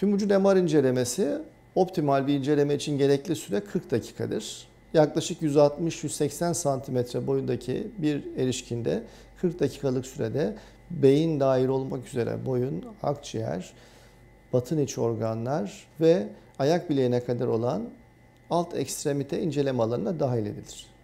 Tüm vücut MR incelemesi optimal bir inceleme için gerekli süre 40 dakikadır. Yaklaşık 160-180 santimetre boyundaki bir erişkinde 40 dakikalık sürede beyin dahil olmak üzere boyun, akciğer, batın iç organlar ve ayak bileğine kadar olan alt ekstremite inceleme alanına dahil edilir.